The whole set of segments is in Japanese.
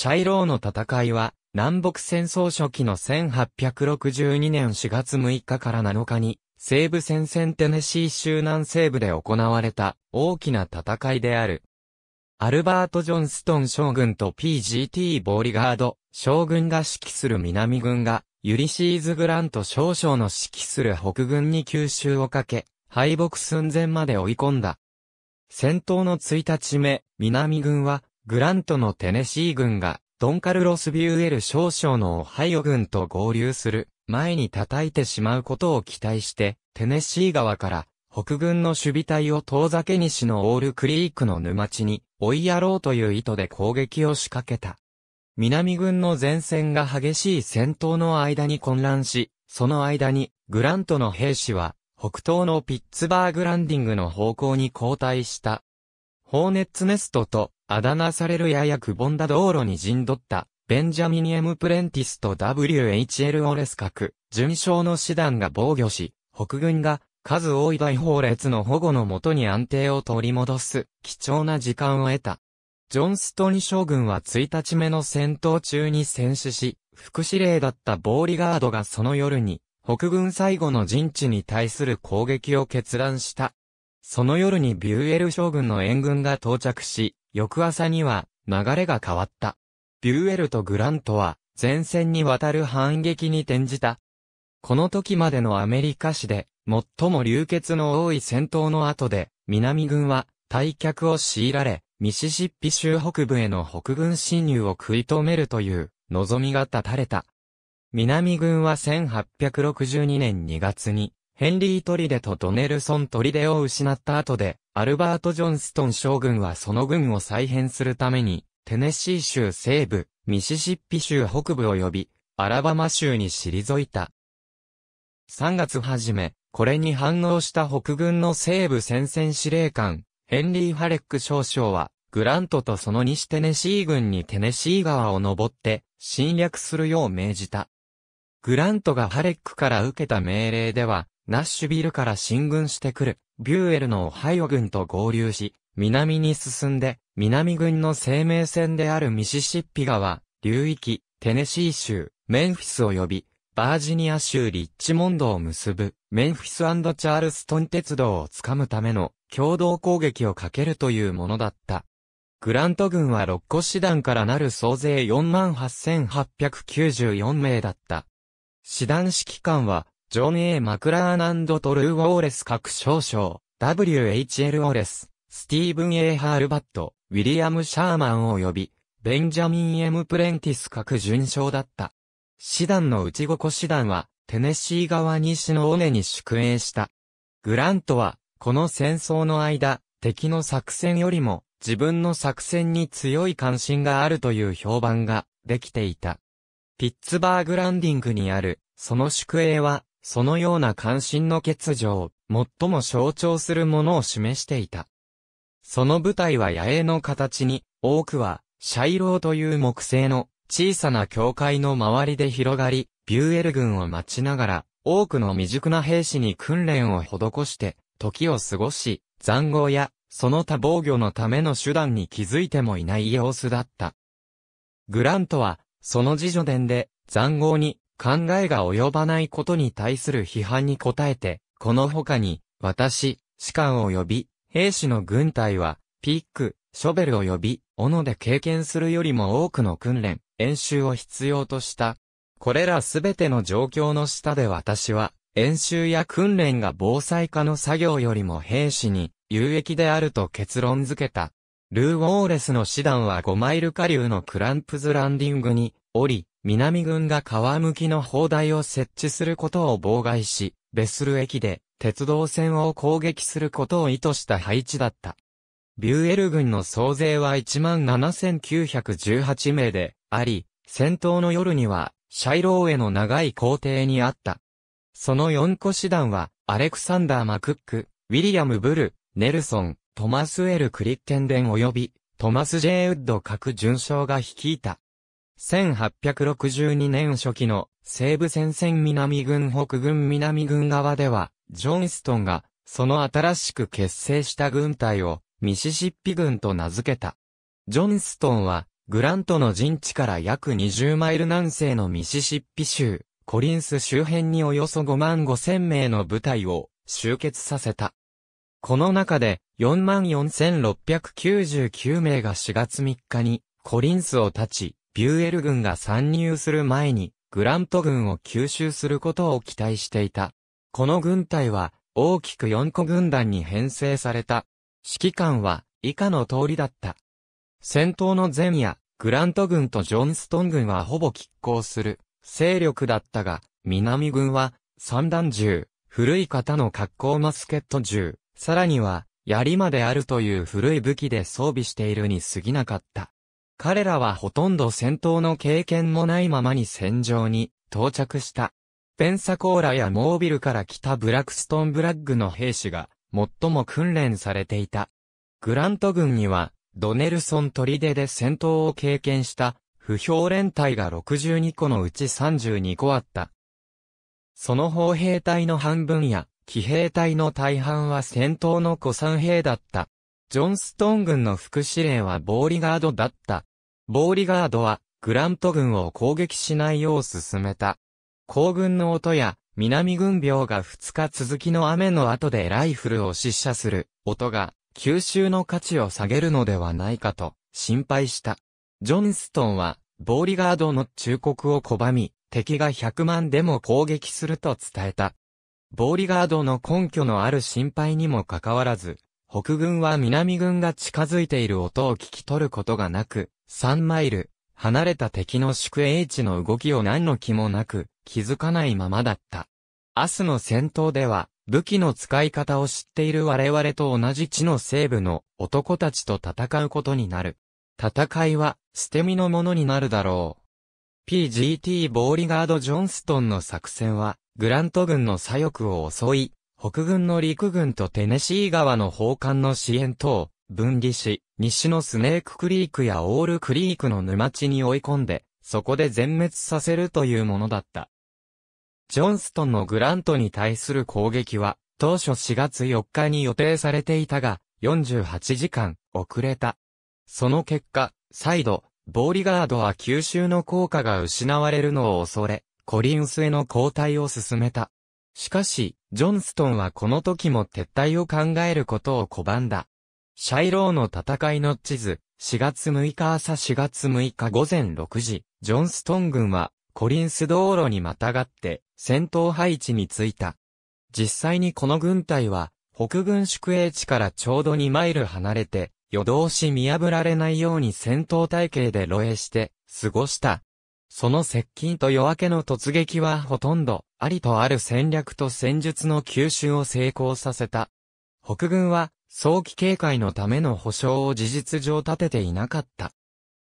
シャイローの戦いは、南北戦争初期の1862年4月6日から7日に、西部戦線テネシー州南西部で行われた大きな戦いである。アルバート・ジョンストン将軍と PGT・ ボーリガード将軍が指揮する南軍が、ユリシーズ・グラント少将の指揮する北軍に吸収をかけ、敗北寸前まで追い込んだ。戦闘の1日目、南軍はグラントのテネシー軍が、ドンカルロス・ビューエル少将のオハイオ軍と合流する前に叩いてしまうことを期待して、テネシー川から北軍の守備隊を遠ざけ西のオールクリークの沼地に追いやろうという意図で攻撃を仕掛けた。南軍の前線が激しい戦闘の間に混乱し、その間にグラントの兵士は北東のピッツバーグランディングの方向に後退した。ホーネッツネストとあだ名されるややくぼんだ道路に陣取った、ベンジャミニエム・プレンティスと WHL オレス各、巡将の師団が防御し、北軍が数多い大法列の保護のもとに安定を取り戻す、貴重な時間を得た。ジョンストン将軍は1日目の戦闘中に戦死し、副司令だったボーリガードがその夜に、北軍最後の陣地に対する攻撃を決断した。その夜にビューエル将軍の援軍が到着し、翌朝には流れが変わった。ビューエルとグラントは前線にわたる反撃に転じた。この時までのアメリカ史で最も流血の多い戦闘の後で南軍は退却を強いられ、ミシシッピ州北部への北軍侵入を食い止めるという望みが立たれた。南軍は1862年2月にヘンリー・トリデとドネルソン・トリデを失った後で、アルバート・ジョンストン将軍はその軍を再編するために、テネシー州西部、ミシシッピ州北部及び、アラバマ州に退いた。3月初め、これに反応した北軍の西部戦線司令官、ヘンリー・ハレック少将は、グラントとその西テネシー軍にテネシー川を登って、侵略するよう命じた。グラントがハレックから受けた命令では、ナッシュビルから進軍してくる、ビューエルのオハイオ軍と合流し、南に進んで、南軍の生命線であるミシシッピ川、流域、テネシー州、メンフィス及び、バージニア州リッチモンドを結ぶ、メンフィスチャールストン鉄道をつかむための共同攻撃をかけるというものだった。グラント軍は6個師団からなる総勢48,894名だった。師団指揮官はジョン・ A・ マクラーナンド・トルー・ウォーレス各少将、W.H.L. ウォレス、スティーブン・ A・ ハールバット、ウィリアム・シャーマン及び、ベンジャミン・ M・ プレンティス各巡将だった。師団の内心師団は、テネシー側西の尾根に宿営した。グラントは、この戦争の間、敵の作戦よりも、自分の作戦に強い関心があるという評判が、できていた。ピッツバーグランディングにある、その宿営は、そのような関心の欠如を最も象徴するものを示していた。その舞台は野営の形に、多くは、シャイローという木製の小さな教会の周りで広がり、ビューエル軍を待ちながら、多くの未熟な兵士に訓練を施して、時を過ごし、残壕や、その他防御のための手段に気づいてもいない様子だった。グラントは、その自助伝で、残壕に、考えが及ばないことに対する批判に応えて、この他に、私、士官及び、兵士の軍隊は、ピック、ショベル及び、斧で経験するよりも多くの訓練、演習を必要とした。これらすべての状況の下で私は、演習や訓練が防災化の作業よりも兵士に有益であると結論付けた。ルー・ウォーレスの師団は5マイル下流のクランプズランディングに、降り、南軍が川向きの砲台を設置することを妨害し、ベスル駅で鉄道線を攻撃することを意図した配置だった。ビューエル軍の総勢は17,918名であり、戦闘の夜には、シャイローへの長い行程にあった。その四個師団は、アレクサンダー・マクック、ウィリアム・ブル、ネルソン、トマス・エル・クリッテンデン及び、トマス・ジェイ・ウッド各巡将が率いた。1862年初期の西部戦線南軍北軍南軍側では、ジョンストンが、その新しく結成した軍隊を、ミシシッピ軍と名付けた。ジョンストンは、グラントの陣地から約20マイル南西のミシシッピ州、コリンス周辺におよそ5万5千名の部隊を集結させた。この中で4万4699名が4月3日にコリンスを立ち、ビューエル軍が参入する前に、グラント軍を吸収することを期待していた。この軍隊は、大きく4個軍団に編成された。指揮官は、以下の通りだった。戦闘の前夜、グラント軍とジョンストン軍はほぼ拮抗する、勢力だったが、南軍は、三段銃、古い型の格好マスケット銃、さらには、槍まであるという古い武器で装備しているに過ぎなかった。彼らはほとんど戦闘の経験もないままに戦場に到着した。ペンサコーラやモービルから来たブラックストンブラッグの兵士が最も訓練されていた。グラント軍にはドネルソン砦で戦闘を経験した不評連隊が62個のうち32個あった。その砲兵隊の半分や騎兵隊の大半は戦闘の古参兵だった。ジョンストン軍の副司令はボーリガードだった。ボーリガードは、グラント軍を攻撃しないよう進めた。行軍の音や、南軍病が2日続きの雨の後でライフルを失射する音が、吸収の価値を下げるのではないかと、心配した。ジョンストンは、ボーリガードの忠告を拒み、敵が100万でも攻撃すると伝えた。ボーリガードの根拠のある心配にもかかわらず、北軍は南軍が近づいている音を聞き取ることがなく、3マイル、離れた敵の宿営地の動きを何の気もなく、気づかないままだった。明日の戦闘では、武器の使い方を知っている我々と同じ地の西部の男たちと戦うことになる。戦いは、捨て身のものになるだろう。PGT ボーリガード・ジョンストンの作戦は、グラント軍の左翼を襲い、北軍の陸軍とテネシー川の砲艦の支援等、分離し、西のスネーククリークやオールクリークの沼地に追い込んで、そこで全滅させるというものだった。ジョンストンのグラントに対する攻撃は、当初4月4日に予定されていたが、48時間、遅れた。その結果、再度、ボーリガードは吸収の効果が失われるのを恐れ、コリンスへの交代を進めた。しかし、ジョンストンはこの時も撤退を考えることを拒んだ。シャイローの戦いの地図、4月6日朝4月6日午前6時、ジョンストン軍は、コリンス道路にまたがって、戦闘配置に着いた。実際にこの軍隊は、北軍宿営地からちょうど2マイル離れて、夜通し見破られないように戦闘体系で露営して、過ごした。その接近と夜明けの突撃はほとんど、ありとある戦略と戦術の吸収を成功させた。北軍は、早期警戒のための保証を事実上立てていなかった。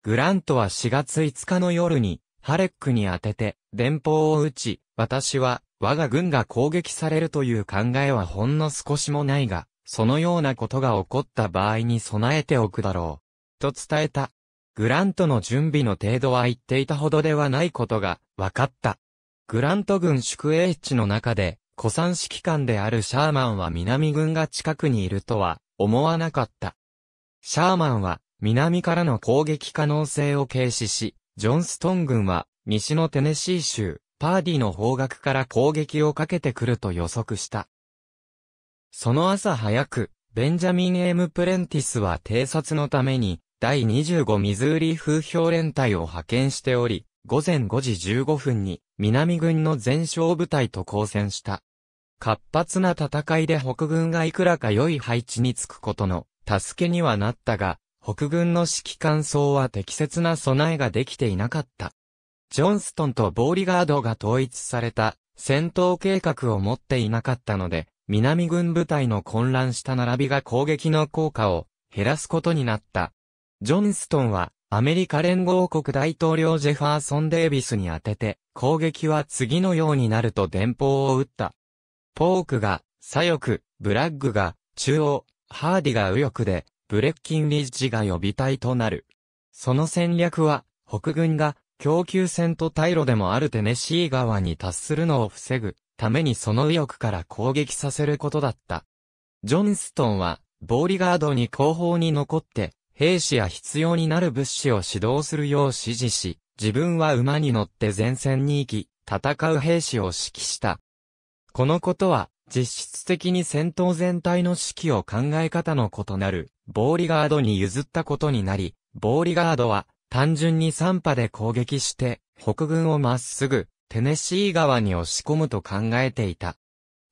グラントは4月5日の夜に、ハレックに当てて、電報を打ち、私は、我が軍が攻撃されるという考えはほんの少しもないが、そのようなことが起こった場合に備えておくだろう。と伝えた。グラントの準備の程度は言っていたほどではないことが分かった。グラント軍宿営地の中で古参指揮官であるシャーマンは南軍が近くにいるとは思わなかった。シャーマンは南からの攻撃可能性を軽視し、ジョンストン軍は西のテネシー州、パーディの方角から攻撃をかけてくると予測した。その朝早く、ベンジャミン・エム・プレンティスは偵察のために、第25ミズーリ風評連隊を派遣しており、午前5時15分に、南軍の全勝部隊と交戦した。活発な戦いで北軍がいくらか良い配置につくことの助けにはなったが、北軍の指揮官層は適切な備えができていなかった。ジョンストンとボーリガードが統一された戦闘計画を持っていなかったので、南軍部隊の混乱した並びが攻撃の効果を減らすことになった。ジョンストンはアメリカ連合国大統領ジェファーソン・デイビスに当てて、攻撃は次のようになると電報を打った。ポークが左翼、ブラッグが中央、ハーディが右翼で、ブレッキンリッジが予備隊となる。その戦略は、北軍が供給戦と退路でもあるテネシー川に達するのを防ぐためにその右翼から攻撃させることだった。ジョンストンは、ボーリガードに後方に残って、兵士や必要になる物資を指導するよう指示し、自分は馬に乗って前線に行き、戦う兵士を指揮した。このことは、実質的に戦闘全体の指揮を考え方の異なる、ボーリガードに譲ったことになり、ボーリガードは、単純に3波で攻撃して、北軍をまっすぐ、テネシー川に押し込むと考えていた。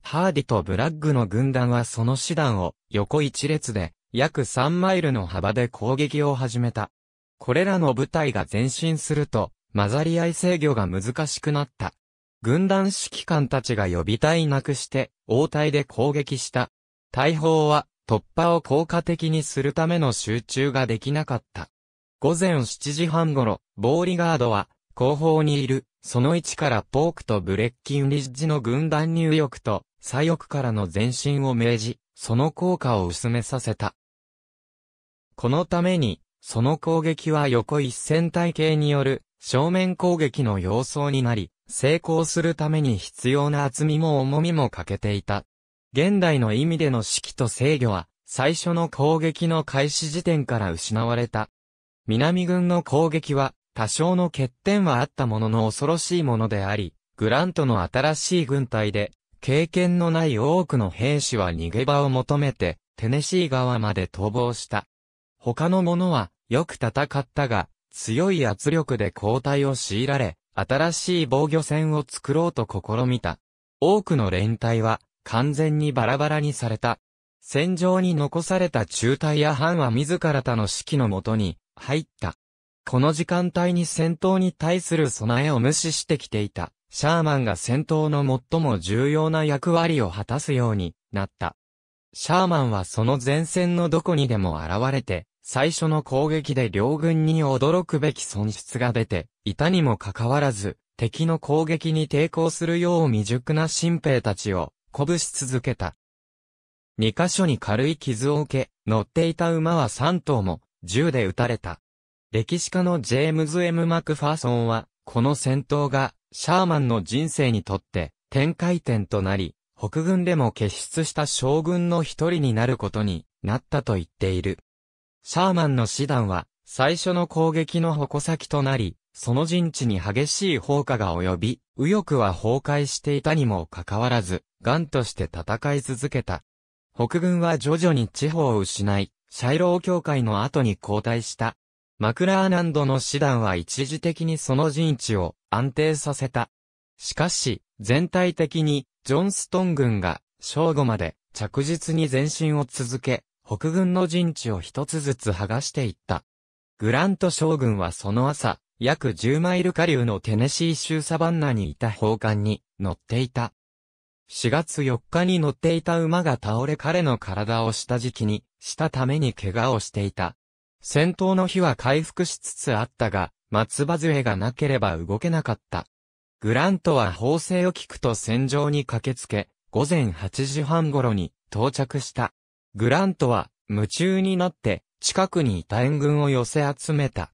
ハーディとブラッグの軍団はその手段を、横一列で、約3マイルの幅で攻撃を始めた。これらの部隊が前進すると、混ざり合い制御が難しくなった。軍団指揮官たちが予備隊なくして、応対で攻撃した。大砲は、突破を効果的にするための集中ができなかった。午前7時半頃、ボーリガードは、後方にいる、その位置からポークとブレッキンリッジの軍団入浴と、左翼からの前進を命じ、その効果を薄めさせた。このために、その攻撃は横一線隊形による、正面攻撃の様相になり、成功するために必要な厚みも重みも欠けていた。現代の意味での指揮と制御は、最初の攻撃の開始時点から失われた。南軍の攻撃は、多少の欠点はあったものの恐ろしいものであり、グラントの新しい軍隊で、経験のない多くの兵士は逃げ場を求めて、テネシー川まで逃亡した。他の者は、よく戦ったが、強い圧力で交代を強いられ、新しい防御線を作ろうと試みた。多くの連隊は完全にバラバラにされた。戦場に残された中隊や藩は自ら他の指揮のもとに入った。この時間帯に戦闘に対する備えを無視してきていた。シャーマンが戦闘の最も重要な役割を果たすようになった。シャーマンはその前線のどこにでも現れて、最初の攻撃で両軍に驚くべき損失が出て、いたにもかかわらず、敵の攻撃に抵抗するよう未熟な新兵たちを鼓舞し続けた。二箇所に軽い傷を受け、乗っていた馬は三頭も銃で撃たれた。歴史家のジェームズ・ M・ マクファーソンは、この戦闘がシャーマンの人生にとって展開点となり、北軍でも結出した将軍の一人になることになったと言っている。シャーマンの師団は、最初の攻撃の矛先となり、その陣地に激しい砲火が及び、右翼は崩壊していたにもかかわらず、ガンとして戦い続けた。北軍は徐々に地方を失い、シャイロー教会の後に後退した。マクラーナンドの師団は一時的にその陣地を安定させた。しかし、全体的に、ジョンストン軍が、正午まで着実に前進を続け、北軍の陣地を一つずつ剥がしていった。グラント将軍はその朝、約10マイル下流のテネシー州サバンナにいた砲艦に乗っていた。4月4日に乗っていた馬が倒れ彼の体を下敷きにしたために怪我をしていた。戦闘の日は回復しつつあったが、松葉杖がなければ動けなかった。グラントは砲声を聞くと戦場に駆けつけ、午前8時半頃に到着した。グラントは、夢中になって、近くにいた援軍を寄せ集めた。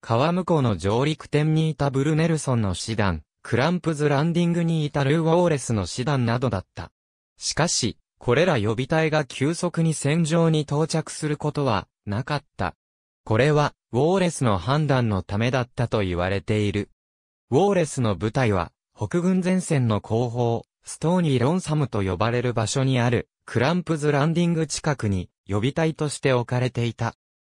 川向こうの上陸点にいたブルネルソンの師団、クランプズランディングにいたルー・ウォーレスの師団などだった。しかし、これら予備隊が急速に戦場に到着することは、なかった。これは、ウォーレスの判断のためだったと言われている。ウォーレスの部隊は、北軍前線の後方、ストーニーロンサムと呼ばれる場所にある、クランプズランディング近くに、予備隊として置かれていた。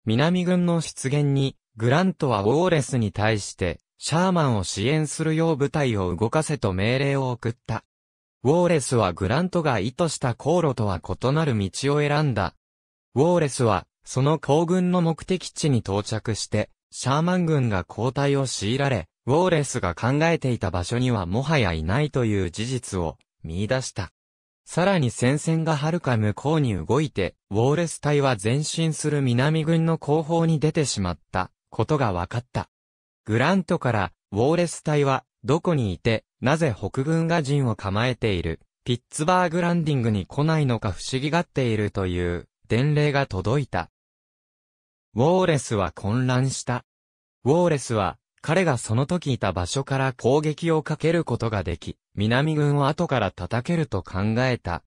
南軍の出現に、グラントはウォーレスに対して、シャーマンを支援するよう部隊を動かせと命令を送った。ウォーレスはグラントが意図した航路とは異なる道を選んだ。ウォーレスは、その行軍の目的地に到着して、シャーマン軍が交代を強いられ、ウォーレスが考えていた場所にはもはやいないという事実を見出した。さらに戦線がはるか向こうに動いて、ウォーレス隊は前進する南軍の後方に出てしまったことが分かった。グラントから、ウォーレス隊はどこにいて、なぜ北軍が陣を構えている、ピッツバーグランディングに来ないのか不思議がっているという伝令が届いた。ウォーレスは混乱した。ウォーレスは彼がその時いた場所から攻撃をかけることができ、南軍を後から叩けると考えた。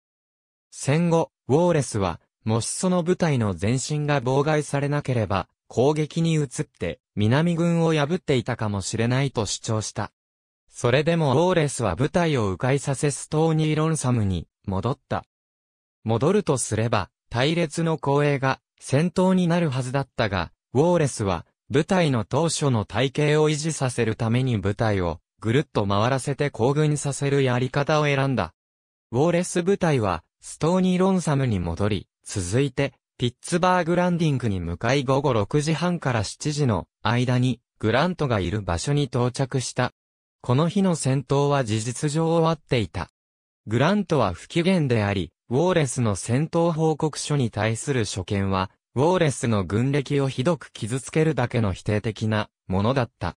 戦後、ウォーレスは、もしその部隊の前進が妨害されなければ、攻撃に移って、南軍を破っていたかもしれないと主張した。それでもウォーレスは部隊を迂回させストーニーロンサムに戻った。戻るとすれば、隊列の後衛が戦闘になるはずだったが、ウォーレスは部隊の当初の体系を維持させるために部隊をぐるっと回らせて行軍させるやり方を選んだ。ウォーレス部隊はストーニーロンサムに戻り、続いてピッツバーグランディングに向かい午後6時半から7時の間にグラントがいる場所に到着した。この日の戦闘は事実上終わっていた。グラントは不機嫌であり、ウォーレスの戦闘報告書に対する所見はウォーレスの軍歴をひどく傷つけるだけの否定的なものだった。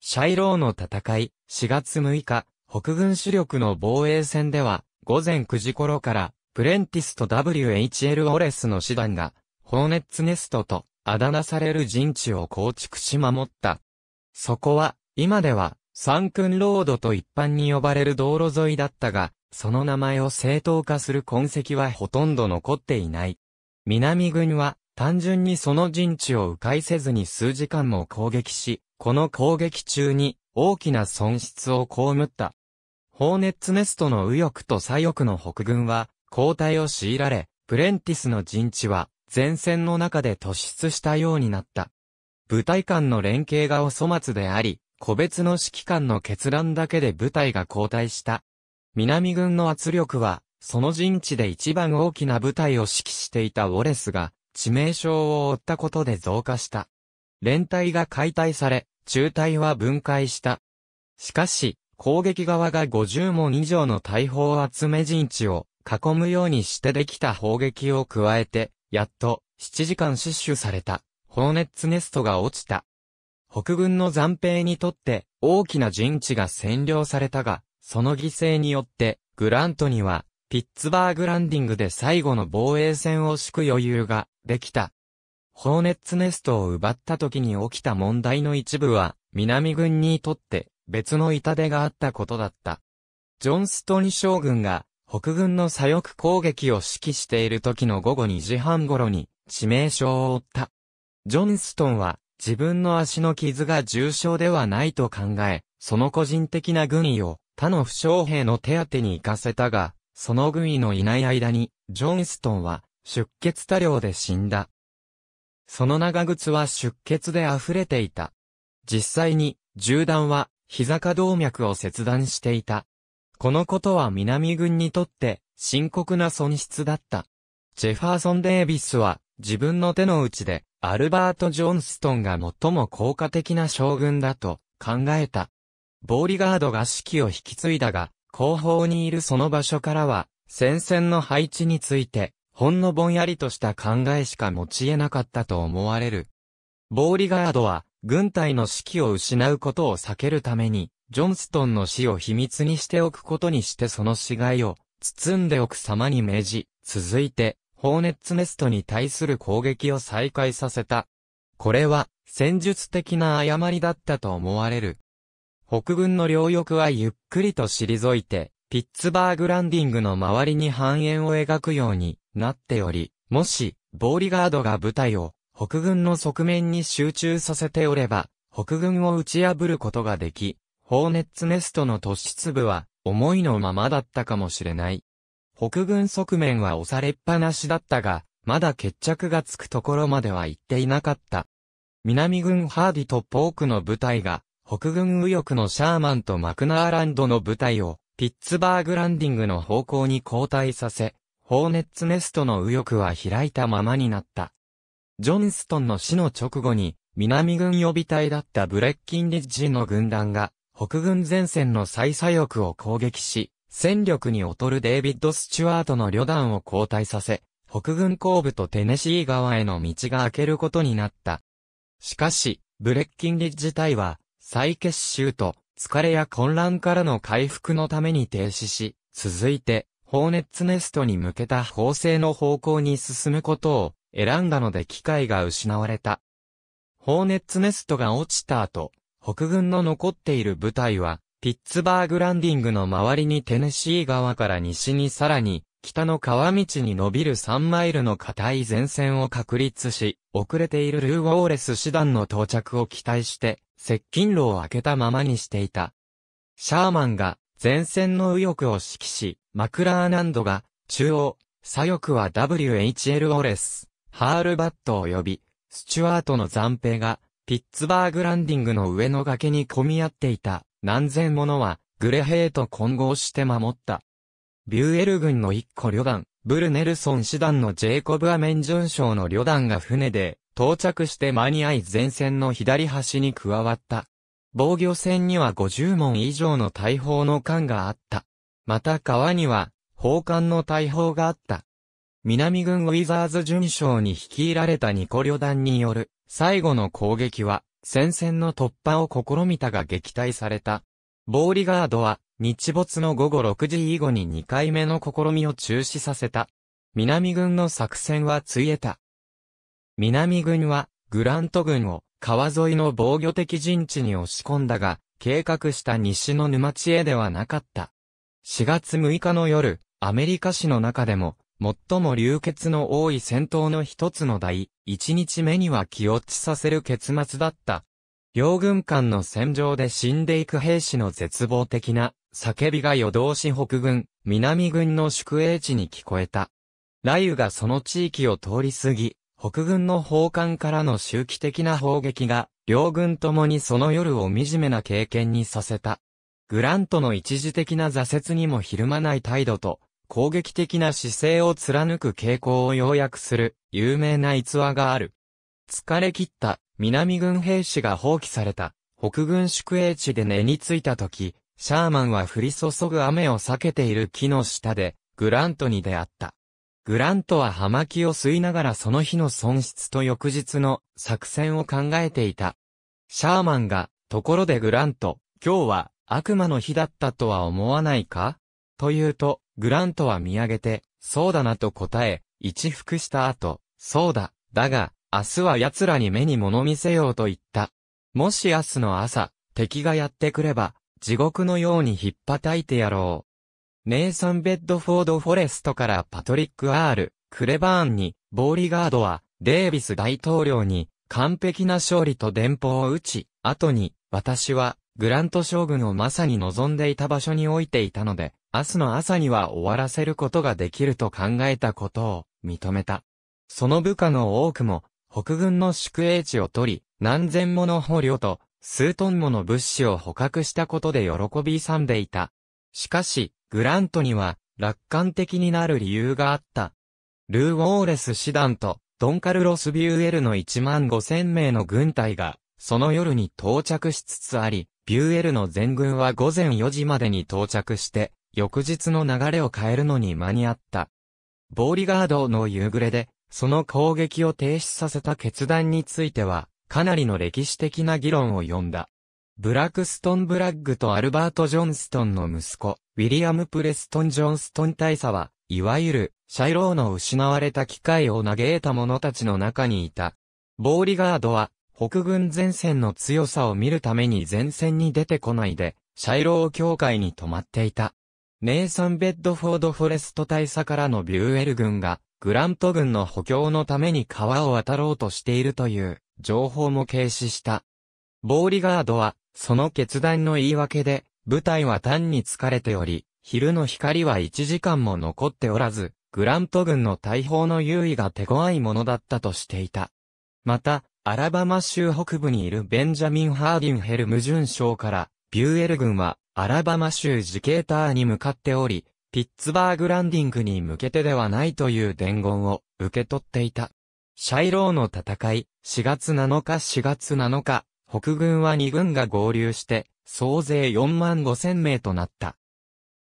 シャイローの戦い、4月6日、北軍主力の防衛戦では、午前9時頃から、プレンティスと WHL ウォーレスの師団が、ホーネッツネストと、あだ名される陣地を構築し守った。そこは、今では、三ンロードと一般に呼ばれる道路沿いだったが、その名前を正当化する痕跡はほとんど残っていない。南軍は、単純にその陣地を迂回せずに数時間も攻撃し、この攻撃中に大きな損失を被った。ホーネッツネストの右翼と左翼の北軍は交代を強いられ、プレンティスの陣地は前線の中で突出したようになった。部隊間の連携がお粗末であり、個別の指揮官の決断だけで部隊が交代した。南軍の圧力は、その陣地で一番大きな部隊を指揮していたウォレスが、致命傷を負ったことで増加した。連隊が解体され、中隊は分解した。しかし、攻撃側が50門以上の大砲集め陣地を囲むようにしてできた砲撃を加えて、やっと7時間死守された、ホーネッツネストが落ちた。北軍の暫兵にとって大きな陣地が占領されたが、その犠牲によってグラントにはピッツバーグランディングで最後の防衛戦を敷く余裕ができた。ホーネッツネストを奪った時に起きた問題の一部は、南軍にとって別の痛手があったことだった。ジョンストン将軍が北軍の左翼攻撃を指揮している時の午後2時半頃に致命傷を負った。ジョンストンは自分の足の傷が重傷ではないと考え、その個人的な軍医を他の負傷兵の手当てに行かせたが、その軍医のいない間に、ジョンストンは出血多量で死んだ。その長靴は出血で溢れていた。実際に、銃弾は、膝下動脈を切断していた。このことは南軍にとって深刻な損失だった。ジェファーソン・デービスは自分の手の内でアルバート・ジョンストンが最も効果的な将軍だと考えた。ボーリガードが指揮を引き継いだが、後方にいるその場所からは、戦線の配置について、ほんのぼんやりとした考えしか持ち得なかったと思われる。ボーリガードは、軍隊の指揮を失うことを避けるために、ジョンストンの死を秘密にしておくことにしてその死骸を包んでおく様に命じ、続いて、ホーネッツネストに対する攻撃を再開させた。これは、戦術的な誤りだったと思われる。北軍の両翼はゆっくりと退いて、ピッツバーグランディングの周りに半円を描くようになっており、もし、ボーリガードが部隊を北軍の側面に集中させておれば、北軍を打ち破ることができ、ホーネッツネストの突出部は思いのままだったかもしれない。北軍側面は押されっぱなしだったが、まだ決着がつくところまでは行っていなかった。南軍ハーディとポークの部隊が北軍右翼のシャーマンとマクナーランドの部隊を、ピッツバーグランディングの方向に後退させ、ホーネッツネストの右翼は開いたままになった。ジョンストンの死の直後に、南軍予備隊だったブレッキンリッジの軍団が、北軍前線の最左翼を攻撃し、戦力に劣るデイビッド・スチュワートの旅団を交代させ、北軍後部とテネシー川への道が開けることになった。しかし、ブレッキンリッジ隊は、再結集と、疲れや混乱からの回復のために停止し、続いて、放熱ネストに向けた縫製の方向に進むことを選んだので機会が失われた。放熱ネストが落ちた後、北軍の残っている部隊は、ピッツバーグランディングの周りにテネシー川から西にさらに北の川道に伸びる3マイルの固い前線を確立し、遅れているルーウォーレス師団の到着を期待して、接近路を開けたままにしていた。シャーマンが前線の右翼を指揮し、マクラーナンドが中央、左翼は WHL オレス、ハールバットを呼び、スチュワートの暫兵がピッツバーグランディングの上の崖に混み合っていた何千者はグレヘイと混合して守った。ビューエル軍の一個旅団、ブルネルソン師団のジェイコブ・アメン巡将の旅団が船で到着して間に合い前線の左端に加わった。防御船には50門以上の大砲の艦があった。また川には、砲艦の大砲があった。南軍ウィザーズ巡将に率いられた二個旅団による、最後の攻撃は、戦線の突破を試みたが撃退された。ボーリガードは、日没の午後6時以後に2回目の試みを中止させた。南軍の作戦はついえた。南軍は、グラント軍を、川沿いの防御的陣地に押し込んだが、計画した西の沼地へではなかった。4月6日の夜、アメリカ市の中でも、最も流血の多い戦闘の一つの台、1日目には気落ちさせる結末だった。両軍間の戦場で死んでいく兵士の絶望的な叫びが夜通し北軍、南軍の宿営地に聞こえた。雷雨がその地域を通り過ぎ、北軍の砲艦からの周期的な砲撃が、両軍ともにその夜を惨めな経験にさせた。グラントの一時的な挫折にもひるまない態度と、攻撃的な姿勢を貫く傾向を要約する、有名な逸話がある。疲れ切った、南軍兵士が放棄された、北軍宿営地で寝についた時、シャーマンは降り注ぐ雨を避けている木の下で、グラントに出会った。グラントは葉巻を吸いながらその日の損失と翌日の作戦を考えていた。シャーマンが、ところでグラント、今日は悪魔の日だったとは思わないかと言うと、グラントは見上げて、そうだなと答え、一服した後、そうだ、だが、明日は奴らに目に物見せようと言った。もし明日の朝、敵がやってくれば、地獄のようにひっぱたいてやろう。ネイサン・ベッドフォード・フォレストからパトリック・アール、クレバーンに、ボーリガードは、デービス大統領に、完璧な勝利と電報を打ち、後に、私は、グラント将軍をまさに望んでいた場所に置いていたので、明日の朝には終わらせることができると考えたことを認めた。その部下の多くも、北軍の宿営地を取り、何千もの捕虜と数トンもの物資を捕獲したことで喜び勇んでいた。しかし、グラントには楽観的になる理由があった。ルー・ウォーレス師団とドンカルロス・ビューエルの1万5千名の軍隊が、その夜に到着しつつあり、ビューエルの全軍は午前4時までに到着して、翌日の流れを変えるのに間に合った。ボーリガードの夕暮れで、その攻撃を停止させた決断については、かなりの歴史的な議論を呼んだ。ブラクストン・ブラッグとアルバート・ジョンストンの息子、ウィリアム・プレストン・ジョンストン大佐は、いわゆる、シャイローの失われた機会を嘆いた者たちの中にいた。ボーリガードは、北軍前線の強さを見るために前線に出てこないで、シャイロー教会に泊まっていた。ネイサン・ベッドフォード・フォレスト大佐からのビューエル軍が、グラント軍の補強のために川を渡ろうとしているという情報も軽視した。ボーリガードは、その決断の言い訳で、部隊は単に疲れており、昼の光は1時間も残っておらず、グラント軍の大砲の優位が手強いものだったとしていた。また、アラバマ州北部にいるベンジャミン・ハーディンヘルム巡将から、ビューエル軍は、アラバマ州ジケーターに向かっており、ピッツバーグランディングに向けてではないという伝言を受け取っていた。シャイローの戦い、4月7日4月7日、北軍は2軍が合流して、総勢4万5千名となった。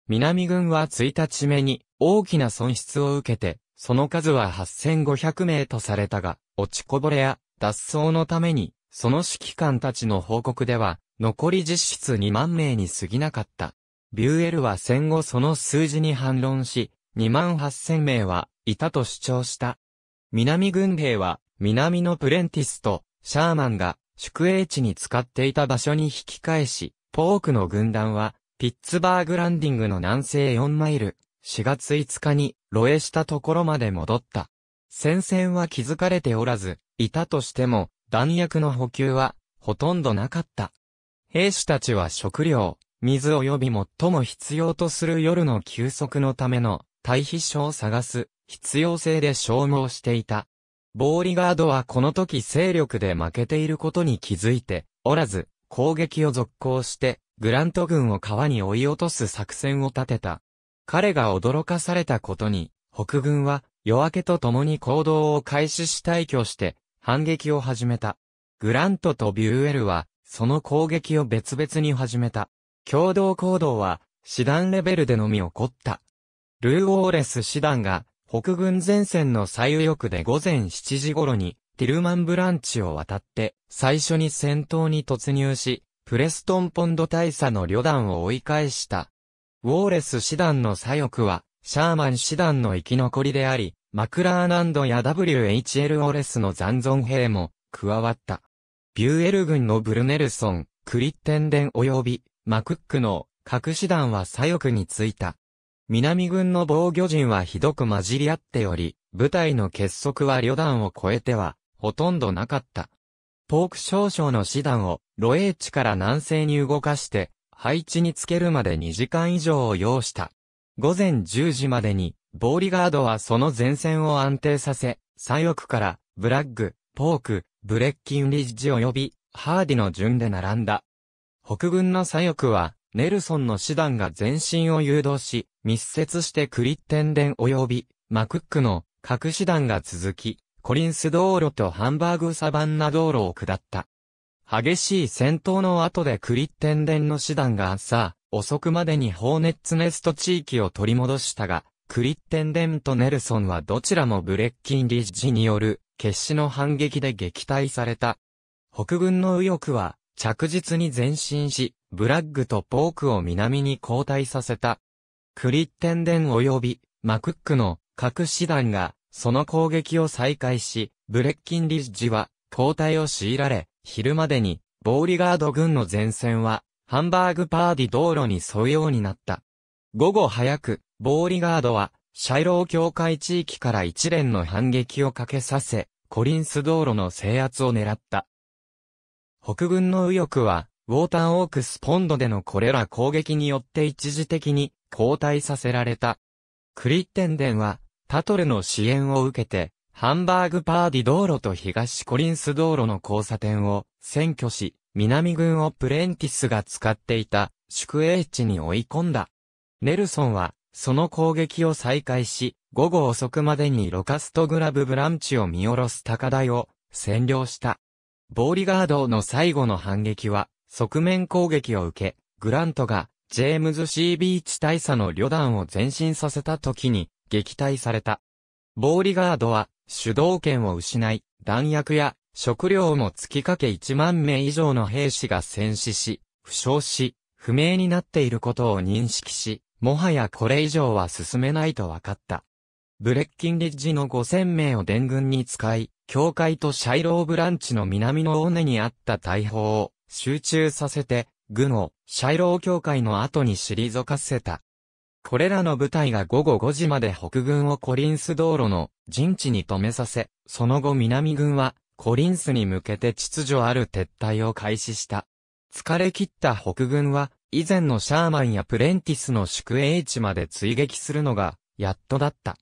南軍は1日目に大きな損失を受けて、その数は8500名とされたが、落ちこぼれや脱走のために、その指揮官たちの報告では、残り実質2万名に過ぎなかった。ビューエルは戦後その数字に反論し、2万8000名はいたと主張した。南軍兵は、南のプレンティスと、シャーマンが、宿営地に使っていた場所に引き返し、ポークの軍団は、ピッツバーグランディングの南西4マイル、4月5日に、露営したところまで戻った。戦線は築かれておらず、いたとしても、弾薬の補給は、ほとんどなかった。兵士たちは食料、水及び最も必要とする夜の休息のための、退避所を探す、必要性で消耗していた。ボーリガードはこの時勢力で負けていることに気づいておらず、攻撃を続行して、グラント軍を川に追い落とす作戦を立てた。彼が驚かされたことに、北軍は夜明けと共に行動を開始し退去して、反撃を始めた。グラントとビューエルは、その攻撃を別々に始めた。共同行動は、師団レベルでのみ起こった。ルーオーレス師団が、北軍前線の最右翼で午前7時頃に、ティルマンブランチを渡って、最初に戦闘に突入し、プレストンポンド大佐の旅団を追い返した。ウォーレス師団の左翼は、シャーマン師団の生き残りであり、マクラーナンドや WHL オレスの残存兵も加わった。ビューエル軍のブルネルソン、クリッテンデン及びマクックの各師団は左翼についた。南軍の防御陣はひどく混じり合っており、部隊の結束は旅団を超えては、ほとんどなかった。ポーク少将の師団を、ロエーチから南西に動かして、配置につけるまで2時間以上を要した。午前10時までに、ボーリガードはその前線を安定させ、左翼から、ブラッグ、ポーク、ブレッキンリッジ及び、ハーディの順で並んだ。北軍の左翼は、ネルソンの師団が前進を誘導し、密接してクリッテンデン及びマクックの核師団が続き、コリンス道路とハンバーグサバンナ道路を下った。激しい戦闘の後でクリッテンデンの師団が朝、遅くまでにホーネッツネスト地域を取り戻したが、クリッテンデンとネルソンはどちらもブレッキンリッジによる決死の反撃で撃退された。北軍の右翼は着実に前進し、ブラッグとポークを南に後退させた。クリッテンデン及びマクックの各師団がその攻撃を再開し、ブレッキンリッジは交代を強いられ、昼までにボーリガード軍の前線はハンバーグパーディ道路に沿うようになった。午後早く、ボーリガードはシャイロー境会地域から一連の反撃をかけさせ、コリンス道路の制圧を狙った。北軍の右翼は、ウォーターオークスポンドでのこれら攻撃によって一時的に交代させられた。クリッテンデンは、タトルの支援を受けて、ハンバーグパーディ道路と東コリンス道路の交差点を占拠し、南軍をプレンティスが使っていた宿営地に追い込んだ。ネルソンは、その攻撃を再開し、午後遅くまでにロカストグラブブランチを見下ろす高台を占領した。ボーリガードの最後の反撃は、側面攻撃を受け、グラントがジェームズ・シービーチ大佐の旅団を前進させた時に撃退された。ボーリガードは主導権を失い、弾薬や食料も突きかけ1万名以上の兵士が戦死し、負傷し、不明になっていることを認識し、もはやこれ以上は進めないと分かった。ブレッキンリッジの5000名を伝軍に使い、教会とシャイローブランチの南の尾根にあった大砲を集中させて、軍を、シャイロー教会の後に退かせた。これらの部隊が午後5時まで北軍をコリンス道路の陣地に止めさせ、その後南軍はコリンスに向けて秩序ある撤退を開始した。疲れ切った北軍は以前のシャーマンやプレンティスの宿営地まで追撃するのがやっとだった。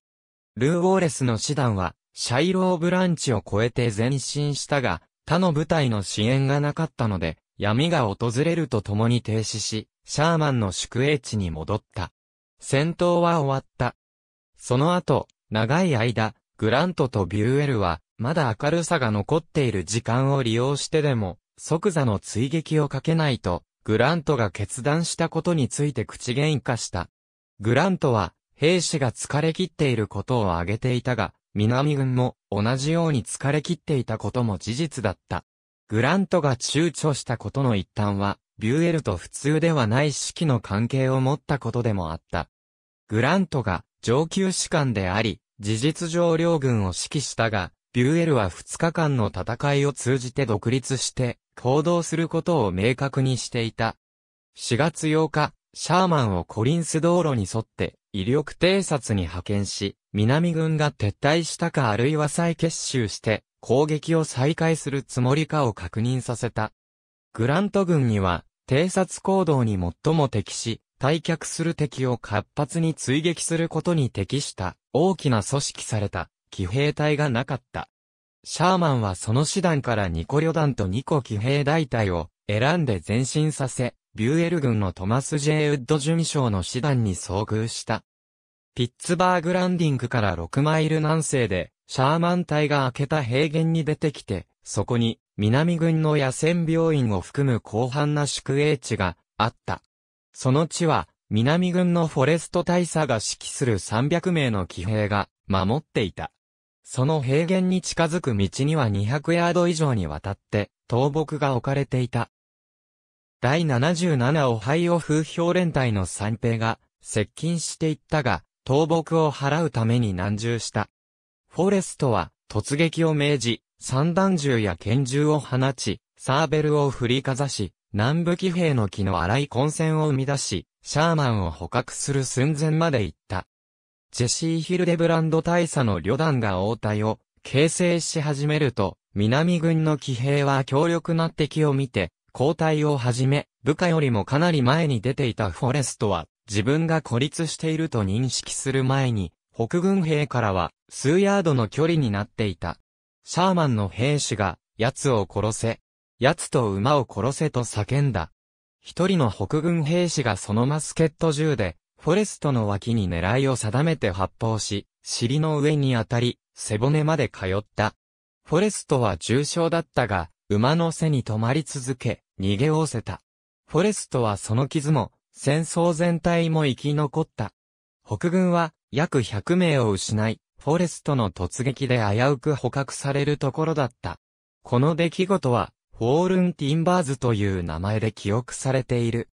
ルーウォーレスの師団はシャイローブランチを越えて前進したが他の部隊の支援がなかったので闇が訪れるとともに停止し、シャーマンの宿営地に戻った。戦闘は終わった。その後、長い間、グラントとビューエルは、まだ明るさが残っている時間を利用してでも、即座の追撃をかけないと、グラントが決断したことについて口喧嘩した。グラントは、兵士が疲れ切っていることを挙げていたが、南軍も同じように疲れ切っていたことも事実だった。グラントが躊躇したことの一端は、ビューエルと普通ではない式の関係を持ったことでもあった。グラントが上級士官であり、事実上両軍を指揮したが、ビューエルは2日間の戦いを通じて独立して、行動することを明確にしていた。4月8日、シャーマンをコリンス道路に沿って、威力偵察に派遣し、南軍が撤退したかあるいは再結集して、攻撃を再開するつもりかを確認させた。グラント軍には、偵察行動に最も適し、退却する敵を活発に追撃することに適した、大きな組織された、騎兵隊がなかった。シャーマンはその師団からニコ旅団とニコ騎兵大隊を選んで前進させ、ビューエル軍のトマス・ジェイ・ウッド准将の師団に遭遇した。ピッツバーグランディングから6マイル南西で、シャーマン隊が開けた平原に出てきて、そこに、南軍の野戦病院を含む広範な宿営地があった。その地は、南軍のフォレスト大佐が指揮する300名の騎兵が守っていた。その平原に近づく道には200ヤード以上にわたって倒木が置かれていた。第77オハイオ風評連隊の三平が接近していったが、倒木を払うために難渋した。フォレストは突撃を命じ、散弾銃や拳銃を放ち、サーベルを振りかざし、南部騎兵の木の荒い混戦を生み出し、シャーマンを捕獲する寸前まで行った。ジェシー・ヒルデブランド大佐の旅団が応対を形成し始めると、南軍の騎兵は強力な敵を見て、交代をはじめ、部下よりもかなり前に出ていたフォレストは、自分が孤立していると認識する前に、北軍兵からは数ヤードの距離になっていた。シャーマンの兵士が、奴を殺せ。奴と馬を殺せと叫んだ。一人の北軍兵士がそのマスケット銃で、フォレストの脇に狙いを定めて発砲し、尻の上に当たり、背骨まで通った。フォレストは重傷だったが、馬の背に止まり続け、逃げおせた。フォレストはその傷も、戦争全体も生き残った。北軍は、約100名を失い、フォレストの突撃で危うく捕獲されるところだった。この出来事は、フォールン・ティンバーズという名前で記憶されている。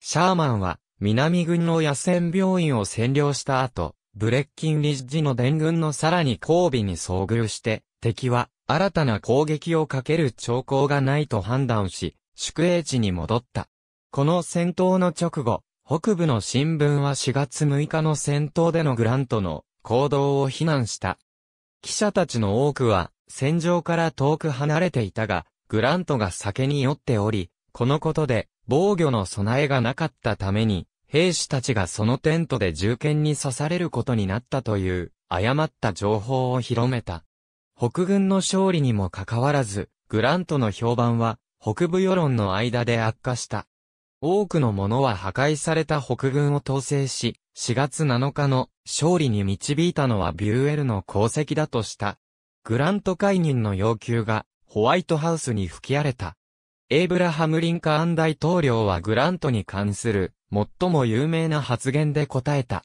シャーマンは、南軍の野戦病院を占領した後、ブレッキンリッジの伝軍のさらに交尾に遭遇して、敵は、新たな攻撃をかける兆候がないと判断し、宿営地に戻った。この戦闘の直後、北部の新聞は4月6日の戦闘でのグラントの行動を非難した。記者たちの多くは戦場から遠く離れていたが、グラントが酒に酔っており、このことで防御の備えがなかったために、兵士たちがそのテントで銃剣に刺されることになったという誤った情報を広めた。北軍の勝利にもかかわらず、グラントの評判は、北部世論の間で悪化した。多くのものは破壊された北軍を統制し、4月7日の勝利に導いたのはビューエルの功績だとした。グラント解任の要求が、ホワイトハウスに吹き荒れた。エイブラハム・リンカーン大統領はグラントに関する、最も有名な発言で答えた。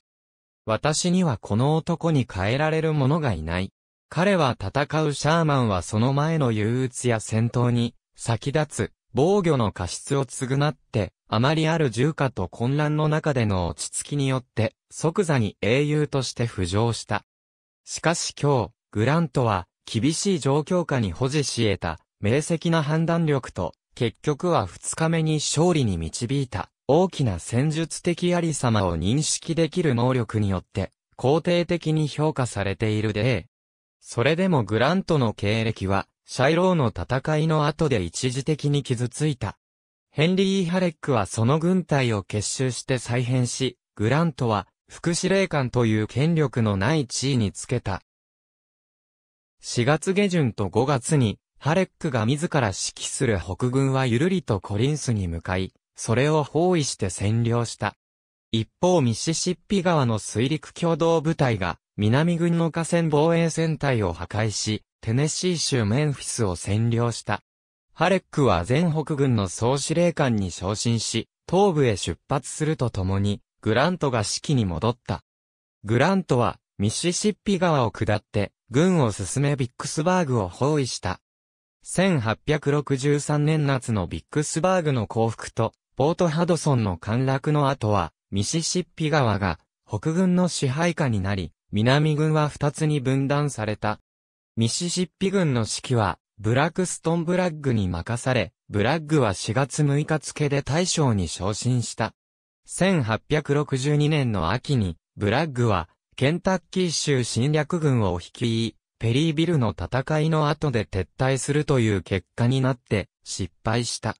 私にはこの男に変えられるものがいない。彼は戦うシャーマンはその前の憂鬱や戦闘に、先立つ、防御の過失を償って、あまりある重火と混乱の中での落ち着きによって、即座に英雄として浮上した。しかし今日、グラントは、厳しい状況下に保持し得た、明晰な判断力と、結局は二日目に勝利に導いた、大きな戦術的ありさまを認識できる能力によって、肯定的に評価されているで、それでもグラントの経歴は、シャイローの戦いの後で一時的に傷ついた。ヘンリー・ハレックはその軍隊を結集して再編し、グラントは副司令官という権力のない地位につけた。4月下旬と5月に、ハレックが自ら指揮する北軍はゆるりとコリンスに向かい、それを包囲して占領した。一方ミシシッピ川の水陸共同部隊が南軍の河川防衛戦隊を破壊し、テネシー州メンフィスを占領した。ハレックは全北軍の総司令官に昇進し、東部へ出発するとともに、グラントが指揮に戻った。グラントは、ミシシッピ川を下って、軍を進めビックスバーグを包囲した。1863年夏のビックスバーグの降伏と、ポートハドソンの陥落の後は、ミシシッピ川が北軍の支配下になり、南軍は二つに分断された。ミシシッピ軍の指揮は、ブラックストンブラッグに任され、ブラッグは4月6日付で大将に昇進した。1862年の秋に、ブラッグは、ケンタッキー州侵略軍を率い、ペリービルの戦いの後で撤退するという結果になって、失敗した。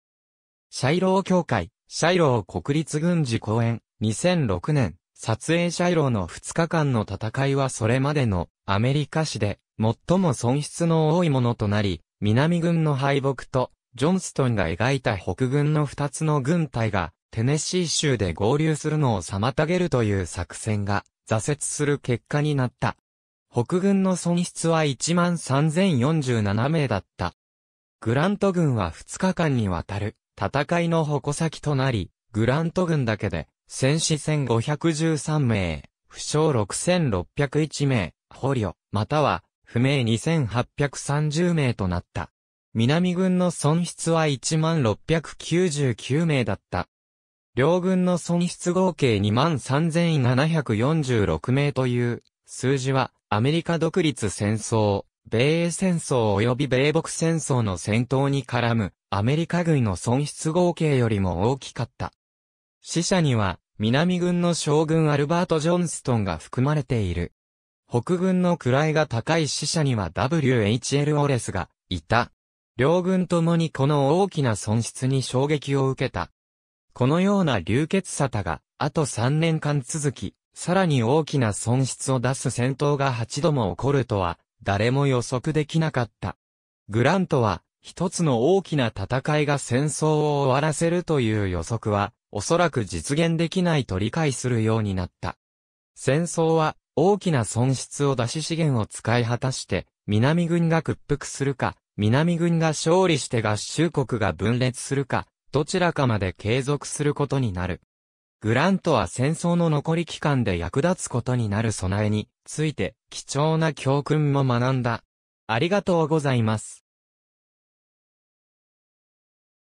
シャイロー協会、シャイロー国立軍事公演、2006年。撮影者イロの2日間の戦いはそれまでのアメリカ史で最も損失の多いものとなり、南軍の敗北と、ジョンストンが描いた北軍の2つの軍隊が、テネシー州で合流するのを妨げるという作戦が、挫折する結果になった。北軍の損失は13,047名だった。グラント軍は2日間にわたる戦いの矛先となり、グラント軍だけで戦死1513名、負傷6601名、捕虜、または、不明2830名となった。南軍の損失は1699名だった。両軍の損失合計23,746名という数字はアメリカ独立戦争、米英戦争及び米北戦争の戦闘に絡むアメリカ軍の損失合計よりも大きかった。死者には南軍の将軍アルバート・ジョンストンが含まれている。北軍の位が高い死者には WHL オレスがいた。両軍ともにこの大きな損失に衝撃を受けた。このような流血沙汰が、あと3年間続き、さらに大きな損失を出す戦闘が8度も起こるとは、誰も予測できなかった。グラントは、一つの大きな戦いが戦争を終わらせるという予測は、おそらく実現できないと理解するようになった。戦争は大きな損失を出し資源を使い果たして、南軍が屈服するか、南軍が勝利して合衆国が分裂するか、どちらかまで継続することになる。グラントは戦争の残り期間で役立つことになる備えについて貴重な教訓も学んだ。ありがとうございます。